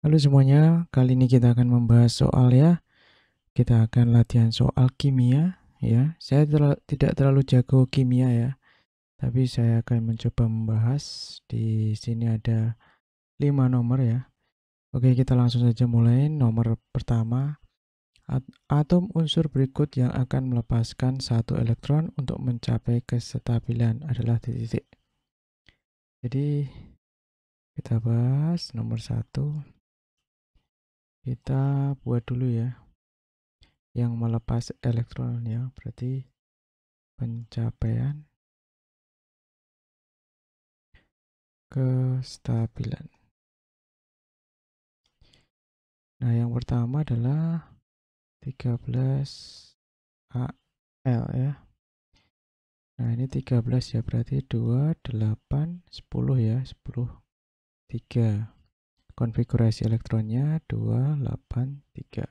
Halo semuanya, kali ini kita akan membahas soal ya. Kita akan latihan soal kimia ya. Saya tidak terlalu jago kimia ya. Tapi saya akan mencoba membahas. Di sini ada 5 nomor ya. Oke, kita langsung saja mulai. Nomor pertama, atom unsur berikut yang akan melepaskan satu elektron untuk mencapai kestabilan adalah titik titik. Jadi kita bahas nomor satu kita buat dulu ya. Yang melepas elektronnya berarti pencapaian kestabilan. Nah, yang pertama adalah 13 AL ya. Nah, ini 13 ya, berarti 2, 8, 10 ya, 10, 3 konfigurasi elektronnya 283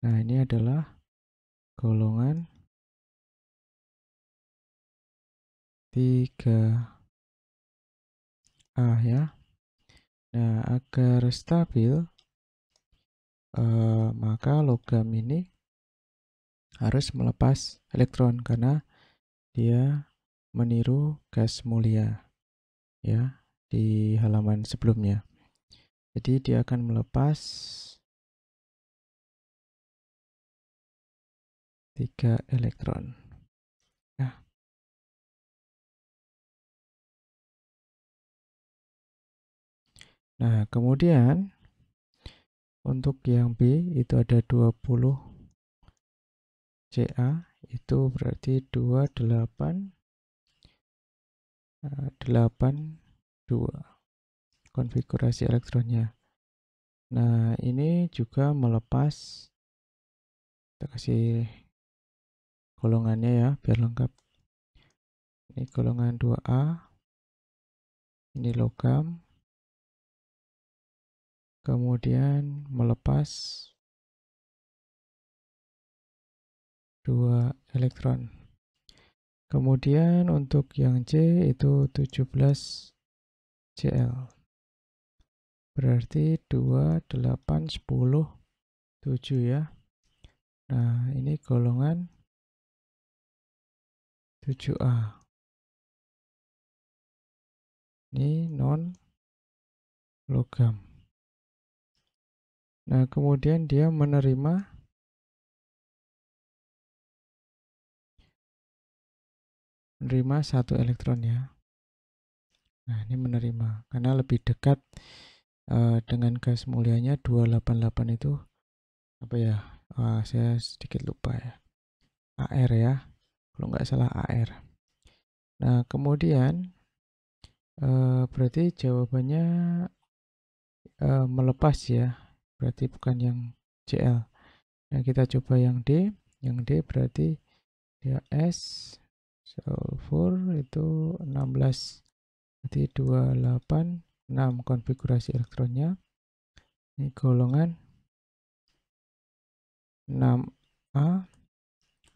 nah ini adalah golongan 3A ya nah agar stabil eh, maka logam ini harus melepas elektron karena dia meniru gas mulia ya di halaman sebelumnya. Jadi dia akan melepas 3 elektron. Nah. Nah, kemudian untuk yang B itu ada 20 CA itu berarti 28 8 2 konfigurasi elektronnya. Nah, ini juga melepas kita kasih golongannya ya biar lengkap. Ini golongan 2A. Ini logam. Kemudian melepas dua elektron. Kemudian untuk yang C itu 17 Cl. Berarti 2, 8, 10, 7 ya. Nah, ini golongan 7A. Ini non logam. Nah, kemudian dia menerima menerima satu elektron ya. Nah, ini menerima karena lebih dekat Eh, dengan gas mulianya 288 itu apa ya uh, saya sedikit lupa ya AR ya kalau nggak salah AR nah kemudian uh, berarti jawabannya uh, melepas ya berarti bukan yang CL nah kita coba yang D yang D berarti ya S sulfur itu 16 berarti 28 6 nah, konfigurasi elektronnya ini golongan 6A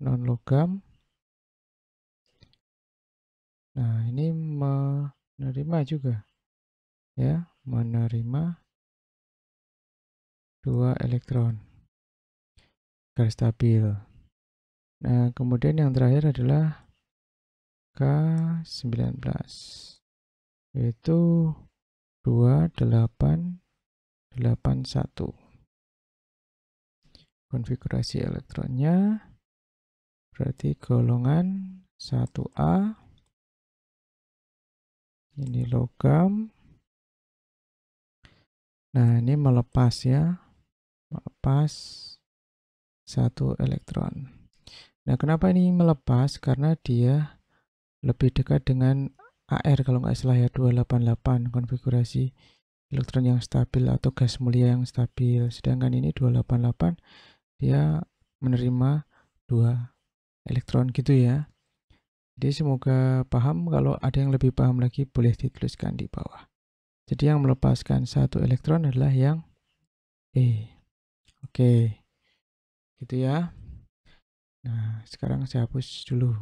non logam nah ini menerima juga ya menerima dua elektron garis stabil nah kemudian yang terakhir adalah K19 yaitu 2881. Konfigurasi elektronnya berarti golongan 1A. Ini logam. Nah, ini melepas ya. Melepas satu elektron. Nah, kenapa ini melepas? Karena dia lebih dekat dengan AR kalau nggak salah ya 288 konfigurasi elektron yang stabil atau gas mulia yang stabil sedangkan ini 288 dia menerima dua elektron gitu ya jadi semoga paham kalau ada yang lebih paham lagi boleh dituliskan di bawah jadi yang melepaskan satu elektron adalah yang E oke gitu ya nah sekarang saya hapus dulu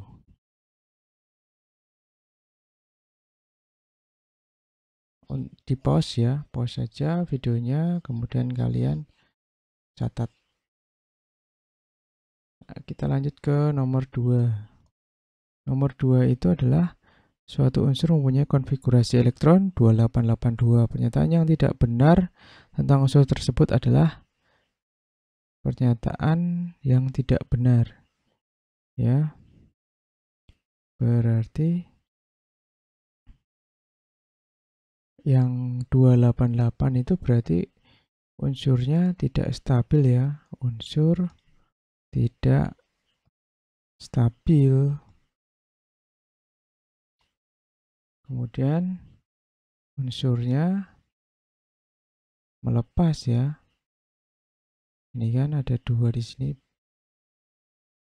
di pause ya pause saja videonya kemudian kalian catat nah, kita lanjut ke nomor 2 nomor 2 itu adalah suatu unsur mempunyai konfigurasi elektron 2882 pernyataan yang tidak benar tentang unsur tersebut adalah pernyataan yang tidak benar ya berarti yang 288 itu berarti unsurnya tidak stabil ya. Unsur tidak stabil. Kemudian unsurnya melepas ya. Ini kan ada dua di sini.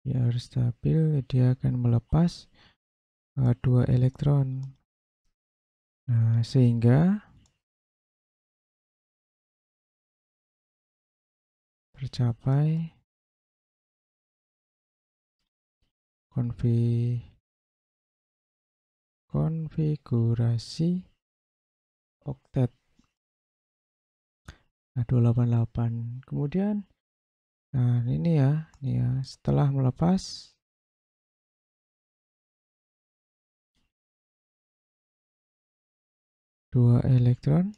Ya stabil, dia akan melepas eh, dua elektron Nah, sehingga tercapai konfigurasi oktet nah 288 kemudian nah ini ya ini ya setelah melepas dua elektron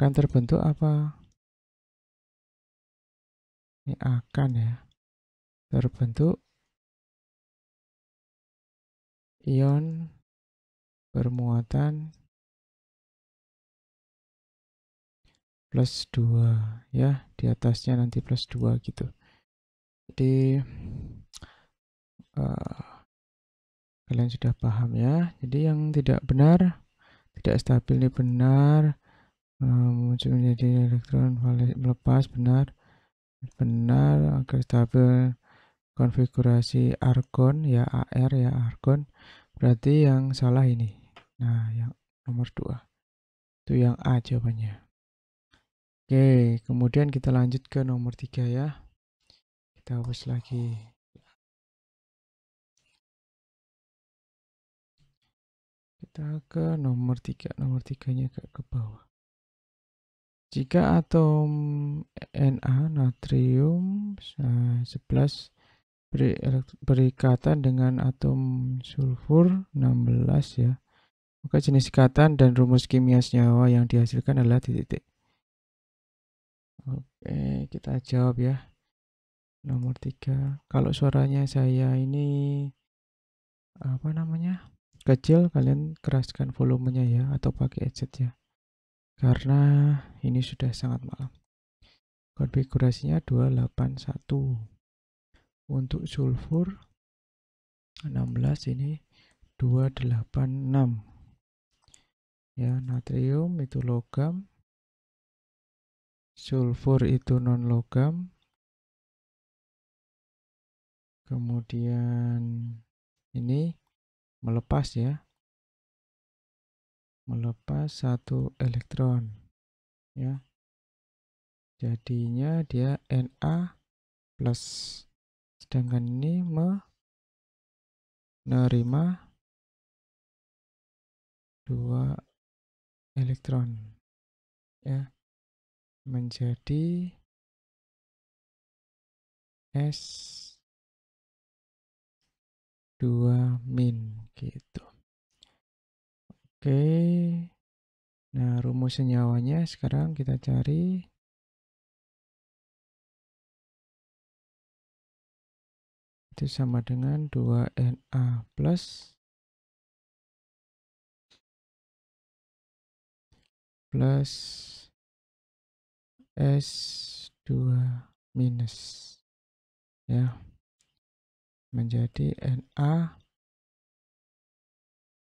akan terbentuk apa? Ini akan ya. Terbentuk ion bermuatan plus dua ya. Di atasnya nanti plus dua gitu. Jadi uh, kalian sudah paham ya. Jadi yang tidak benar tidak stabil ini benar eh, muncul menjadi elektron melepas benar benar agar stabil konfigurasi argon ya AR ya argon berarti yang salah ini nah yang nomor dua itu yang A jawabannya oke kemudian kita lanjut ke nomor tiga ya kita hapus lagi kita ke nomor tiga Nomor tiganya agak ke bawah. Jika atom Na natrium 11 berikatan dengan atom sulfur 16 ya. Maka jenis ikatan dan rumus kimia senyawa yang dihasilkan adalah titik-titik. Oke, kita jawab ya. Nomor tiga Kalau suaranya saya ini apa namanya? kecil kalian keraskan volumenya ya atau pakai headset ya karena ini sudah sangat malam konfigurasinya 281 untuk sulfur 16 ini 286 ya natrium itu logam sulfur itu non logam kemudian ini melepas ya melepas satu elektron ya jadinya dia Na plus sedangkan ini menerima dua elektron ya menjadi S 2 min gitu. Oke. Nah, rumus senyawanya sekarang kita cari. Itu sama dengan 2NA plus plus S2 minus. Ya menjadi Na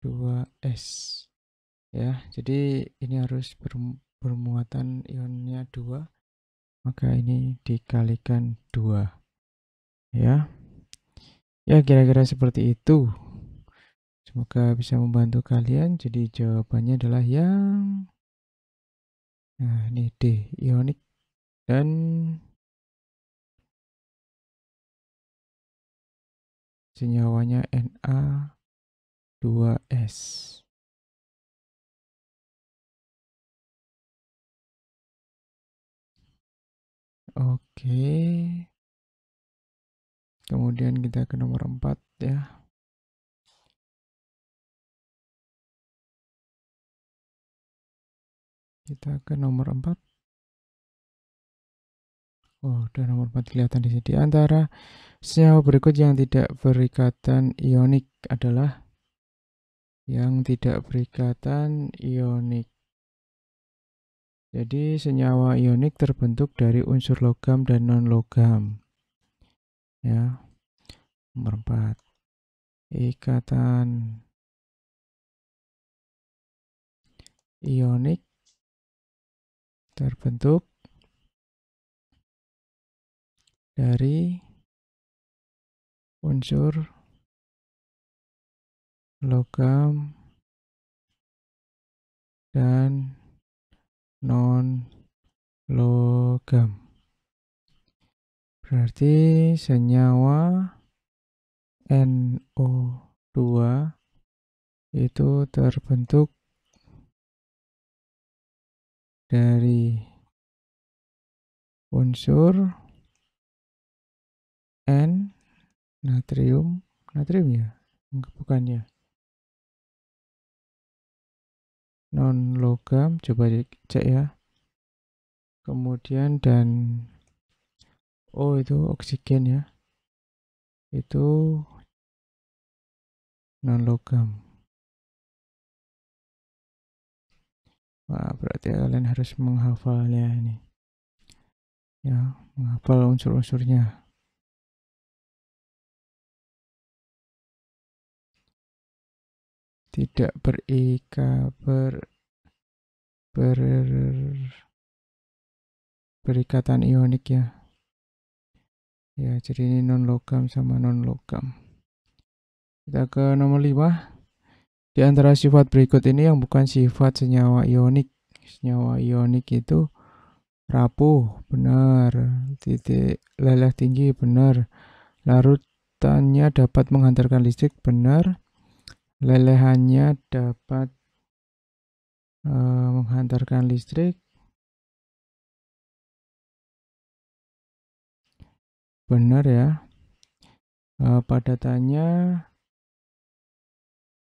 2S. Ya, jadi ini harus bermuatan ionnya 2, maka ini dikalikan 2. Ya. Ya, kira-kira seperti itu. Semoga bisa membantu kalian. Jadi jawabannya adalah yang Nah, ini D, ionik dan senyawanya Na2S. Oke. Kemudian kita ke nomor 4 ya. Kita ke nomor 4. Oh, dan nomor 4 kelihatan di sini. Di antara senyawa berikut yang tidak berikatan ionik adalah yang tidak berikatan ionik. Jadi, senyawa ionik terbentuk dari unsur logam dan non-logam. Ya. Nomor 4. Ikatan ionik terbentuk dari unsur logam dan non logam. Berarti senyawa NO2 itu terbentuk dari unsur N natrium natrium ya bukan ya non logam coba cek ya kemudian dan oh itu oksigen ya itu non logam Wah, berarti kalian harus menghafalnya ini ya menghafal unsur-unsurnya tidak berika ber ber berikatan ionik ya ya jadi ini non logam sama non logam kita ke nomor lima di antara sifat berikut ini yang bukan sifat senyawa ionik senyawa ionik itu rapuh benar titik leleh tinggi benar larutannya dapat menghantarkan listrik benar Lelehannya dapat e, menghantarkan listrik. Benar ya, pada eh, padatannya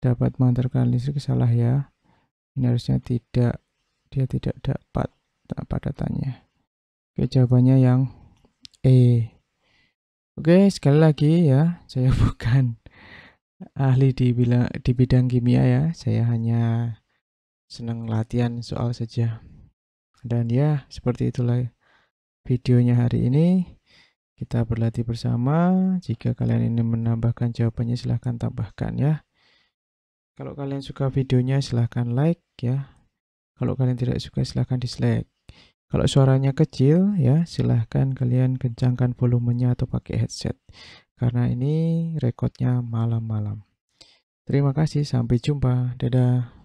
dapat menghantarkan listrik salah ya, ini harusnya tidak, dia tidak dapat padatannya. Oke, jawabannya yang E. Oke, sekali lagi ya, saya bukan ahli di, bila, di bidang kimia ya. Saya hanya senang latihan soal saja. Dan ya, seperti itulah videonya hari ini. Kita berlatih bersama. Jika kalian ingin menambahkan jawabannya, silahkan tambahkan ya. Kalau kalian suka videonya, silahkan like ya. Kalau kalian tidak suka, silahkan dislike. Kalau suaranya kecil, ya silahkan kalian kencangkan volumenya atau pakai headset karena ini rekodnya malam-malam. Terima kasih, sampai jumpa. Dadah.